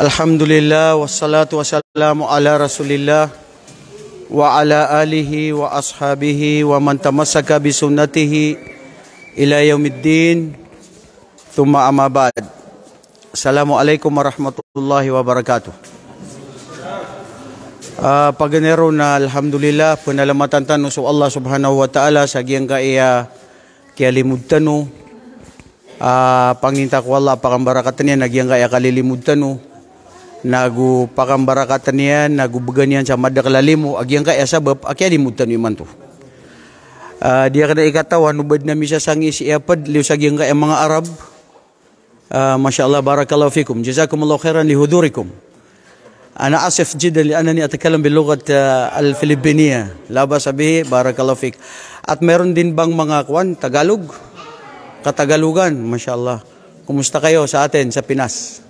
Alhamdulillah, wassalatu wassalamu ala rasulillah wa ala alihi wa ashabihi wa man tamassaka bi sunnatihi ila yaumiddin thumma amma ba'd. Assalamualaikum warahmatullahi wabarakatuh. Uh, ah, paganero na alhamdulillah punalamatan tanu so Allah subhanahu wa ta'ala sa giyang kaya kialimud uh, ah, panginta ko Allah pakambarakat niya nagiyang kaya kalilimud tanu nagu pakambarakatan yan, nagu baganian sa madaklalimu, agyan ka asabab, akya limutan yung man to. Uh, ah, dia kada ikataw, hanubad na misa sangi si Iapad, liusagyan ka mga Arab. Uh, ah, Masya Allah, barakallahu fikum. Jazakumullahu khairan lihudurikum. أنا آسف جدا لأنني أتكلم باللغة الفلبينية لا بأس به بارك الله فيك at meron din bang mga kwan Tagalog katagalugan masyaallah kumusta kayo sa atin sa Pinas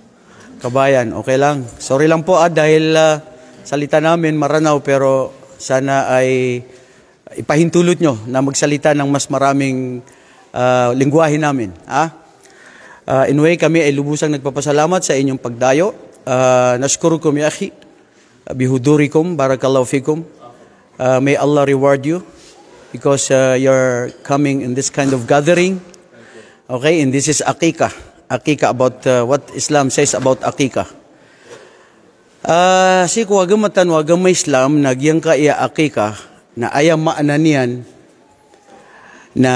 kabayan. Okay lang. Sorry lang po ah, dahil uh, salita namin maranaw pero sana ay ipahintulot nyo na magsalita ng mas maraming uh, lingwahe namin. Ah? Uh, ah, in way, kami ay lubusang nagpapasalamat sa inyong pagdayo. Uh, nashkurukum ya akhi. Bihudurikum. Barakallahu fikum. Uh, may Allah reward you because uh, you're coming in this kind of gathering. Okay, and this is akikah akika about uh, what Islam says about akika. Uh, si wa wagam Islam nagyang ka iya akika na ayam maanan niyan na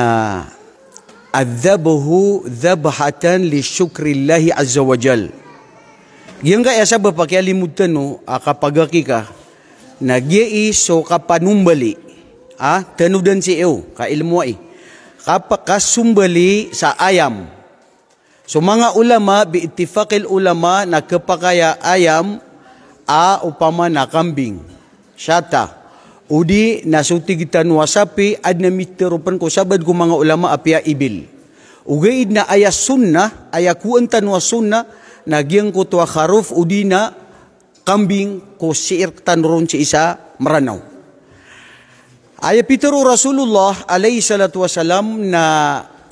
adzabuhu dhabhatan li syukrillahi azza wajal. Yang kaya sa bapakialimutan no akapagaki ka nagyai so kapanumbali ah tanudan si iyo ka ilmu ay kapakasumbali sa ayam So mga ulama, biitifakil ulama, na nakapakaya ayam, a upama na kambing. Syata. Udi nasutigitan wasapi ad na mitirupan ko sabad ko mga ulama apia ibil. Ugaid na aya sunnah, aya kuantan wa sunnah, nagiyang ko tuwa haruf udi na kambing ko siirtan ron si isa maranaw. Aya pitero Rasulullah alayhi salatu wasalam na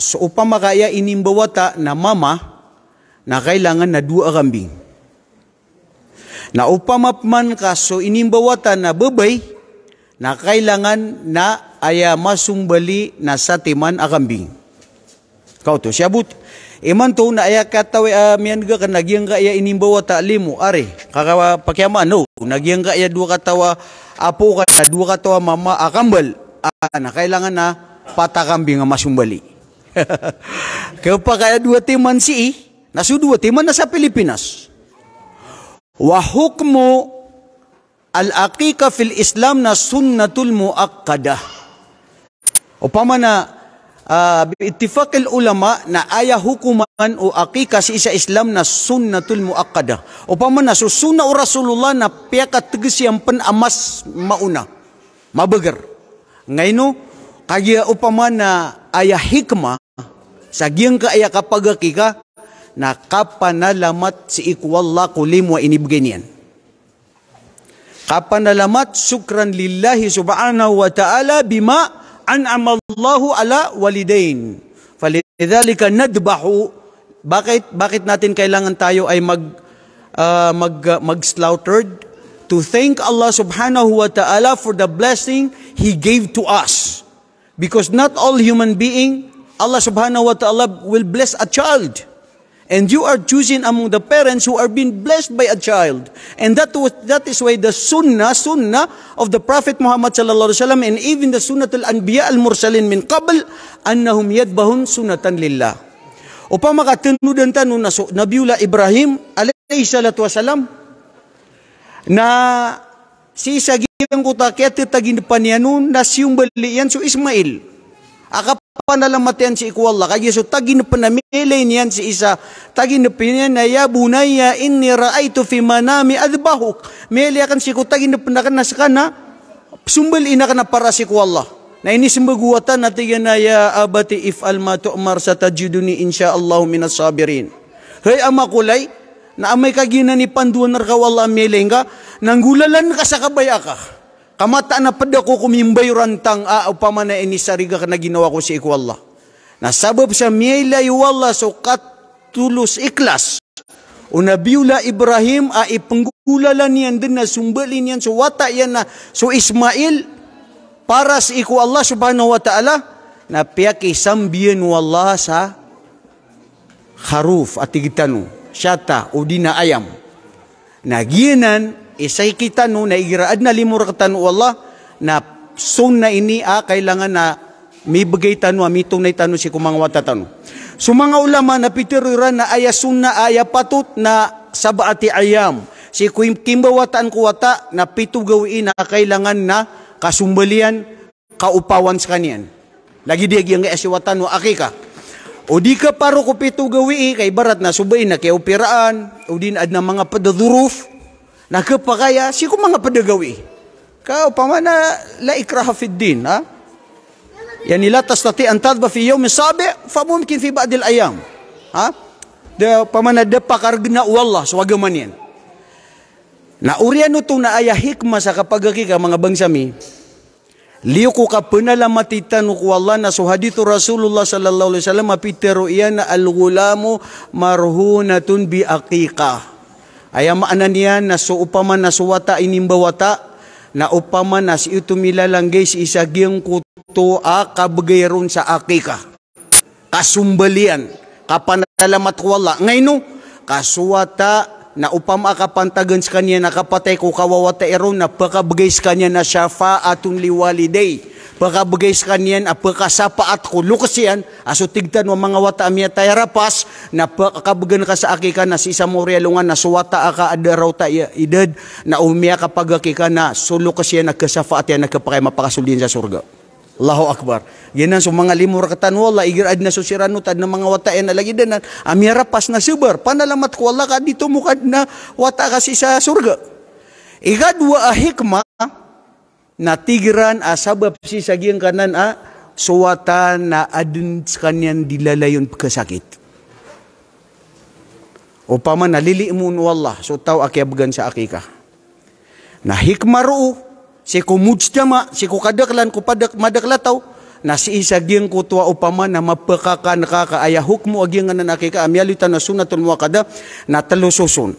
So upang makaya inimbawata na mama na kailangan na dua kambing. Na upang mapman ka so inimbawata na babay na kailangan na aya masumbali na satiman a Kau to siya but. Iman to na aya katawi uh, ah, miyan ka ka nagyang ka aya inimbawata limo are. Kakapakiaman no. Nagyang ka aya dua katawa apo ka dua katawa mama akambal. Ah, na kailangan na patakambing nga masumbali. Kaya kaya dua timan si nasu dua timan na sa Pilipinas. al aqiqah fil Islam na sunnatul muakkadah. O pamana uh, ah, ittifaq ulama na ayah hukuman o akika si isa Islam na sunnatul muakkada. O paman na susuna o Rasulullah na piyaka tegas yang penamas mauna. Mabagar. Ngayon, kaya upaman na ayah hikmah Sagyang ka aya kapagaki ka, nakapanalamat si ikwalla kulim wa inibigay niyan. Kapanalamat sukran lillahi subhanahu wa ta'ala bima an'ama Allahu ala walidain. Falidhalika nadbahu. Bakit bakit natin kailangan tayo ay mag uh, mag uh, mag-slaughtered to thank Allah subhanahu wa ta'ala for the blessing he gave to us. Because not all human being Allah subhanahu wa ta'ala will bless a child. And you are choosing among the parents who are being blessed by a child. And that, was, that is why the sunnah, sunnah of the Prophet Muhammad sallallahu alaihi wasallam and even the sunnah al-anbiya al-mursalin min qabl annahum yadbahun sunatan lillah. Upang makatunod tanu nasu, Nabiullah Ibrahim alaihi salatu wasalam na si Isagiyang kutakete tagin pa niya noon na siyong balian so Ismail. Aka panalamatian si ikwalla kay Yesu tagino panamilay niyan si isa tagino pinyan ya bunayya inni raaitu fi manami adbahuk meli akan si ko tagino panakan nasakana sumbel ina kana para si ikwalla na ini sumbaguatan natigan na ya abati if alma tu'mar satajiduni insyaallah minas sabirin hey ama kulay na amay kagina ni panduan narkawalla meli nga nanggulalan ka sa kabaya ka Amata na pada ko kumimbayuran rantang a ah, upama na ini sariga na ginawa ko si iku Allah. Na sabab sa miyla yuwalla so katulus iklas. Unabiula Ibrahim a ah, ipenggulala niyan din na sumbali niyan so wata yan na so Ismail para sa iku Allah subhanahu wa ta'ala na piyaki sambiyan wallah sa haruf at tigitano syata o dina ayam. Nagianan Isay kita no, na igiraad na limurakatan o Allah, na sun na ini a ah, kailangan na may bagay tanwa, ah, may tunay tanwa si kumang watatano. sumanga ulama na pitirira na aya ayasun na patut na sabaati ayam. Si kimbawatan kuwata na pito gawin na kailangan na kasumbalian, kaupawan sa kanyan. Lagi di yung asiwatan wa akika. O di ka paro ko pito gawi eh, kay barat na subay na kay upiraan, o din ad na mga padaduruf, Nakapagaya, si kung mga padagawi. Kao, pamana, la ikraha fid din, ha? Yani la tastati an tadba fi yawmi sabi, fa mumkin fi ba'd al ayam. Ha? De pamana de pakargna wallah swagaman yan. Na uriyan to na aya hikma sa kapagaki ka mga bangsami. Liku ka penalamatitan ku Allah na suhadito Rasulullah sallallahu alaihi wasallam mapitero iyan na al-gulamu marhunatun bi aqiqah. Ayam ananian na so upaman na suwata inimbawata, na upaman na si itumilalanggay si isagyang kuto a ah, kabagayron sa akika. Kasumbalian, kapanalamat wala. Ngayon, no, kasuwata na upam akapantagan sa kanya nakapatay ko kawawata eron na pakabagay sa kanya na syafa atun liwali day. Pakabagay sa kanya na pakasapa at kulukas yan aso tigtan mga wata amya tayrapas na napakabgan ka sa aki ka na sisa mo realungan na suwata ka adaraw ta edad na umiya kapag aki ka na sulo ka siya nagkasafa at yan nagkapakay mapakasulin sa surga. Allahu Akbar. Yanan so mga limur katan wala igirad na susirano tad na mga watayan na lagi dinan amira pas na subar panalamat ko wala ka dito mukad na wata si sa surga. Igadwa a hikma na tigiran asabab si sagyang kanan a suwata na adun kanyan dilalayon sakit. Upama nalili mo Allah, so tau akiabgan sa akika. Na hikmaru, si kumujtama, si kukadaklan, kupadak, madaklataw, na si isagyang kutwa upaman na mapakaka nakakaayahok mo agyang nga na nakika, amyalitan na sunatul muakada, na talususun.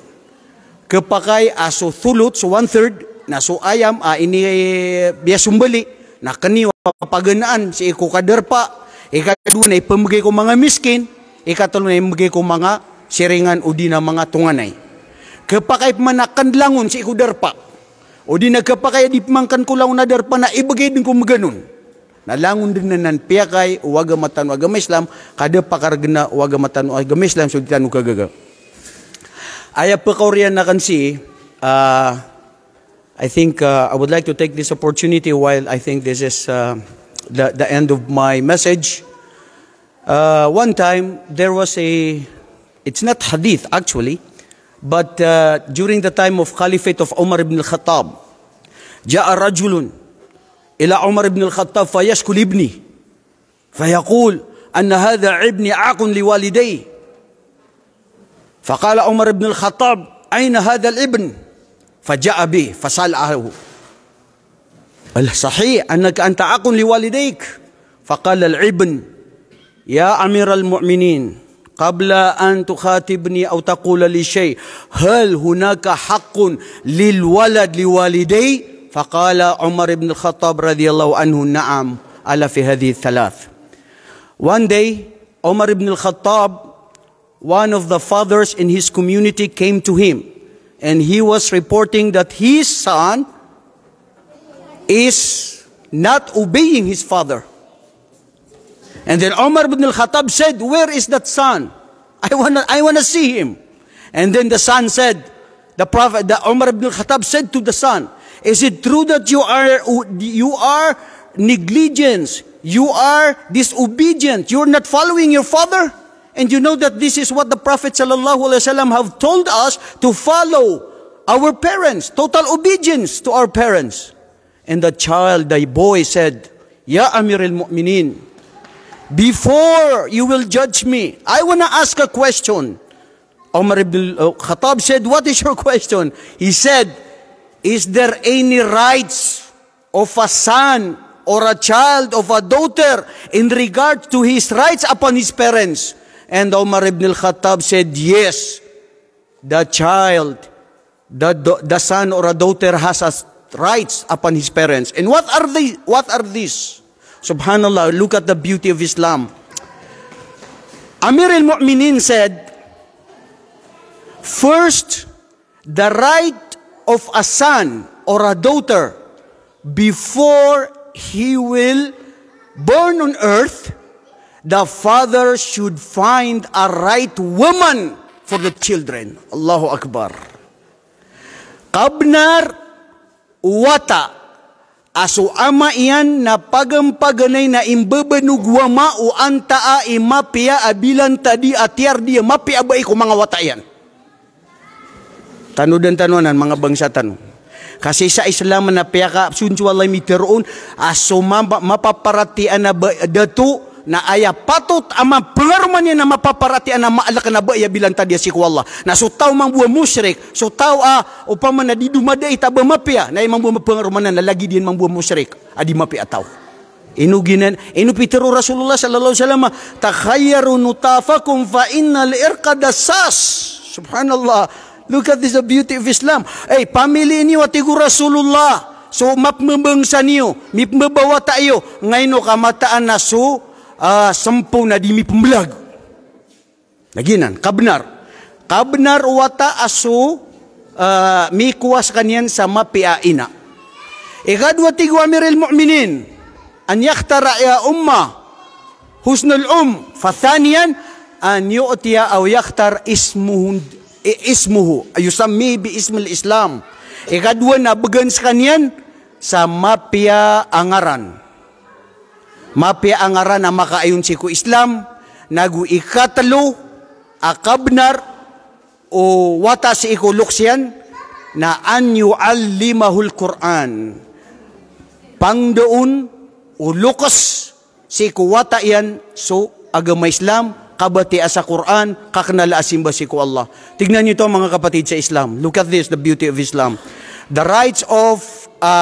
Kapakay aso thulot, so one-third, na so ayam, a ini eh, biyasumbali, na kaniwa papaganaan, si pa ikadwa na ipamagay ko mga miskin, ikatulo na ipamagay ko mga siringan o di na mga tunganay. Kapakay manakan langon si ikudarpa. O di nagkapakay di pamangkan ko lang na darpa na ibagay din ko maganon. Nalangon din na nan piyakay o waga matan waga Islam kada pakargna waga matan waga Islam so ditanu kagaga. Aya pa kaurian na kan si uh, I think uh, I would like to take this opportunity while I think this is uh, the, the end of my message. Uh, one time, there was a It's not hadith actually, but uh, during the time of Caliphate of Umar ibn al-Khattab, جاء رجل إلى عمر بن الخطاب فيشكو لابنه فيقول أن هذا ابني عاق لوالدي فقال عمر بن الخطاب أين هذا الابن فجاء به فسأله صحيح أنك أنت عاق لوالديك فقال العبن يا أمير المؤمنين قبل أن تخاطبني أو تقول لي شيء هل هناك حق للولد لوالدي فقال عمر بن الخطاب رضي الله عنه نعم ألا في هذه الثلاث One day Umar ibn al-Khattab one of the fathers in his community came to him and he was reporting that his son is not obeying his father And then Omar ibn al-Khattab said, where is that son? I wanna, I wanna see him. And then the son said, the Prophet, the Omar ibn al-Khattab said to the son, is it true that you are, you are negligence? You are disobedient. You're not following your father? And you know that this is what the Prophet ﷺ have told us to follow our parents, total obedience to our parents. And the child, the boy said, Ya Amir al-Mu'mineen, Before you will judge me, I want to ask a question. Umar ibn Khattab said, what is your question? He said, is there any rights of a son or a child of a daughter in regard to his rights upon his parents? And Umar ibn Khattab said, yes, the child, the, the son or a daughter has a rights upon his parents. And what are they? What are these? Subhanallah, look at the beauty of Islam. Amir al-Mu'minin said, First, the right of a son or a daughter before he will born on earth, the father should find a right woman for the children. Allahu Akbar. Qabnar wata aso ama iyan na pagampaganay na imbabanugwa mao ang imapia eh, abilan tadi atiar dia mapia ba ko mga watayan. Tanudan tanuanan mga bangsa tanong. Kasi sa Islam na piyaka sunsu Allah miteroon aso mapaparatian na dato na aya patut ama pengaruman niya na mapaparati na maalak na ba'ya bilang tadi ya si Allah. Na so tau mang buwa musyrik, so tau a ah, upama na di dumada itaba mapia ah. na imang buwa pengaruman na lagi dia mang buwa musyrik adi ah, mapia atau? Inu ginan, inu pitero Rasulullah sallallahu alaihi wasallam, takhayyaru nutafakum fa innal irqadassas. Subhanallah. Look at this the beauty of Islam. Eh, hey, pamili niyo at Rasulullah. So map mabangsa niyo, mip mebawa tayo. ngaino kamataan nasu. so uh, ah, sampu na dimi pumlag. Naginan, kabnar. Kabnar wata aso uh, ah, mikuwas kanyan sama piaina. Ikadwa tigwa miril mu'minin. An yaktara ya umma. Husnul um. Fathaniyan, an yu'tiya aw yaktar ismuhu ismuhu ayusammi bi ismil islam ikadwa na began sa sa mapia angaran mapiangaran ang makaayon si ko Islam, nagu ikatalo, akabnar, o wata si iko luksyan, na an yu'allimahul Qur'an. Pangdoon, o lukas, si ko wata yan, so agama Islam, kabati sa Quran, kaknala asimba si ko Allah. Tignan niyo to mga kapatid sa Islam. Look at this, the beauty of Islam. The rights of a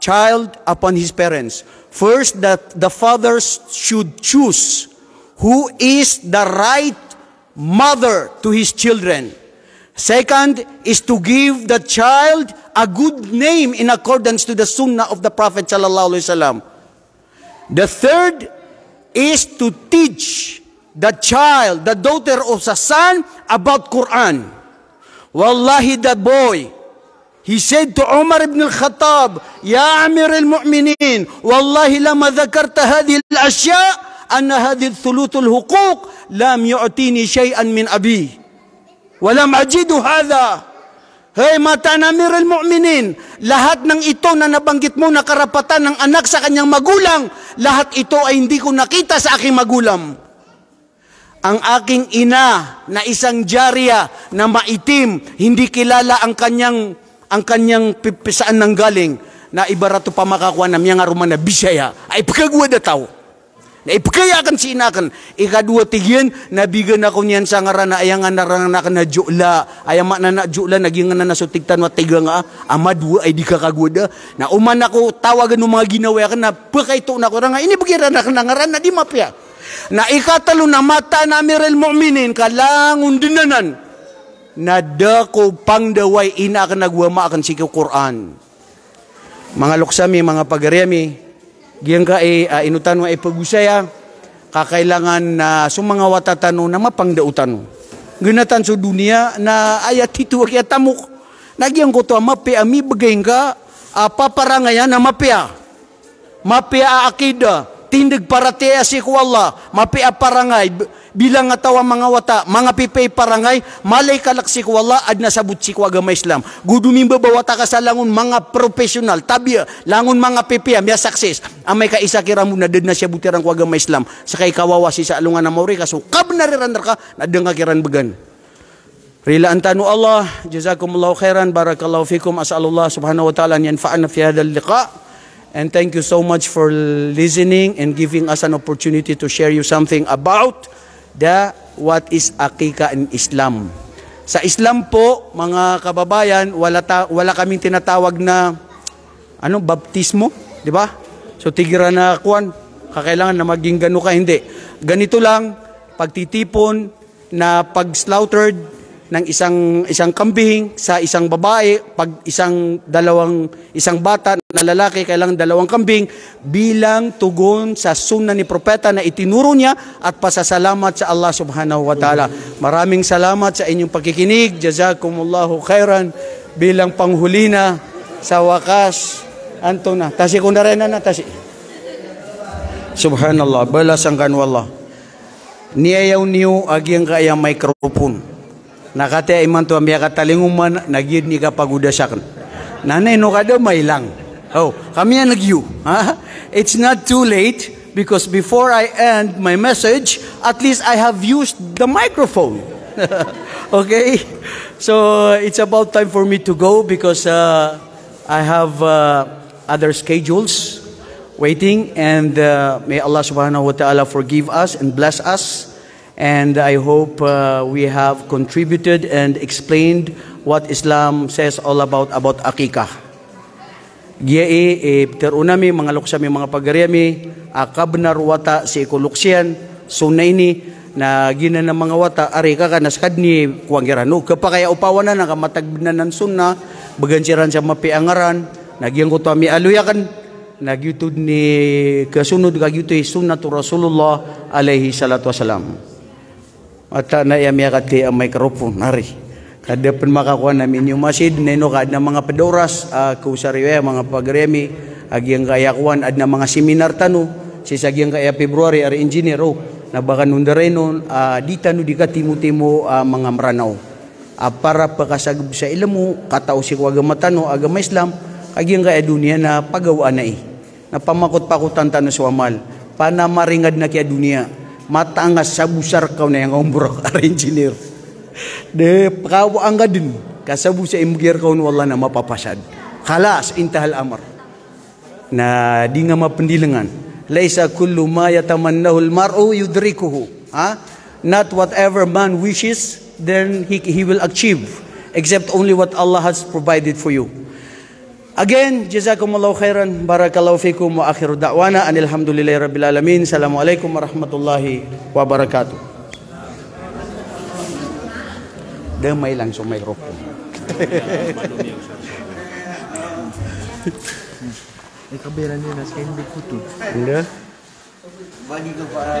child upon his parents. First, that the fathers should choose who is the right mother to his children. Second is to give the child a good name in accordance to the sunnah of the Prophet ﷺ. The third is to teach the child, the daughter of the son, about Quran. Wallahi, the boy He said to Umar ibn al-Khattab, Ya Amir al-Mu'minin, Wallahi عمير المؤمنين والله لما ذكرت هذه الأشياء أن هذه الثلوث الحقوق لم يعطيني شيئا من أبي ولم أجد hadha. Hey, mata na Amir al Mu'minin, lahat ng ito na nabanggit mo na karapatan ng anak sa kanyang magulang, lahat ito ay hindi ko nakita sa aking magulang. Ang aking ina na isang jariya na maitim, hindi kilala ang kanyang ang kanyang pipisaan ng galing na ibarato pa makakuha na miyang aruman na bisaya ay pagkagwa da tao. Na ipakayakan si inakan. Ikadwa tigyan, nabigan ako niyan sa ngaran na ayang naranakan na jula. Ayang na na jula, naging na nasutiktan wa tiga nga. Amadwa ay di kakagwada. Ah. Na uman ako tawagan ng mga ginawa na pakaito na ko nga. Inibagiran na kanangaran na di mapya. Na ikatalo na mata na amirel mu'minin kalangundunanan na dako pangdaway ina ka nagwama akan si Quran. Mga luksami, mga pagaremi, giyang ka ay uh, eh, ah, inutan wa ipagusaya, eh, kakailangan na uh, sumanga watatano na mapangdautano. Ginatan sa dunia na ayat ito kaya tamok. Nagyang ko to ah, mapia, mi bagay ka, uh, paparangayan na mapia. Mapia akida tindig parate ko Allah, mapia parangay, bilang atawa mga wata mga pipay parangay malay allah, ad adna sabut ko agama Islam gudumimba bawata ka sa langon mga profesional tabi langon mga pipay amya success amay ka isa kiramu na na siya butiran ko agama Islam sakay kawawa si sa alungan na mauri so kab narirandar ka nadang ka kiran began Rila antanu allah, jazakumullahu khairan, barakallahu fikum, asalullah subhanahu wa ta'ala, الله سبحانه وتعالى أن And thank you so much for listening and giving us an opportunity to share you something about the what is akika in Islam. Sa Islam po, mga kababayan, wala, ta, wala kaming tinatawag na ano, baptismo, di ba? So tigira na kuan, kakailangan na maging gano ka, hindi. Ganito lang, pagtitipon na pag-slaughtered, ng isang isang kambing sa isang babae pag isang dalawang isang bata na lalaki kailang dalawang kambing bilang tugon sa sunna ni propeta na itinuro niya at pasasalamat sa Allah subhanahu wa taala. Maraming salamat sa inyong pakikinig. Jazakumullahu khairan bilang panghuli na sa wakas anto na. Tasi ko na rin na tasi. Subhanallah, balasang kanwallah. Niyayaw niyo agyang kaya microphone. Nakate iman tuang biya katalingong man, nagyid ni kapagudasak. Nanay no kada may lang. Oh, kami ang nagyu. Ha? It's not too late because before I end my message, at least I have used the microphone. okay? So, it's about time for me to go because uh, I have uh, other schedules waiting and uh, may Allah subhanahu wa ta'ala forgive us and bless us and I hope uh, we have contributed and explained what Islam says all about about akikah. Giyai e terunami mga luksami mga pagariami akabnar wata si ikuluksian sunaini na gina ng mga wata ari ka ka naskad ni kuanggiran no kapakaya upawan na nakamatagnan ng sunna bagansiran sa mapiangaran nagyang ko to mi aluyakan nagyutud ni kasunod kagyutoy sunna to Rasulullah alayhi salatu wasalam. At na amya kati ang microphone, nari. Kada pun makakuha namin yung masid, nino kad na mga pedoras, uh, kusariwe, mga pagremi, agyang kayakuan, ad na mga seminar tanu, si sisagyang kaya February, ar engineer, oh, na baka nundareno, uh, di tanu di ka timo-timo uh, mga maranaw. Uh, para pakasagub sa ilamo, katao si ko agamatano, agama Islam, agyang kaya dunia na pagawaan na eh. Na pamakot-pakutan tano sa wamal, panamaringad na kaya dunia mata angga sabusar kau na yang ar engineer de kau angga din kasabu sa imgir kau wala na mapapasad kalas intahal amar na di nga mapendilangan laisa kullu ma yatamannahu maru yudrikuhu ha not whatever man wishes then he, he will achieve except only what Allah has provided for you Again, jazakumullahu khairan, barakallahu fikum wa akhiru da'wana anilhamdulillahi rabbil alamin. Assalamualaikum warahmatullahi wabarakatuh. Demai langsung mikrofon. Ikaw ba yan nila sa hindi Bagi kepada.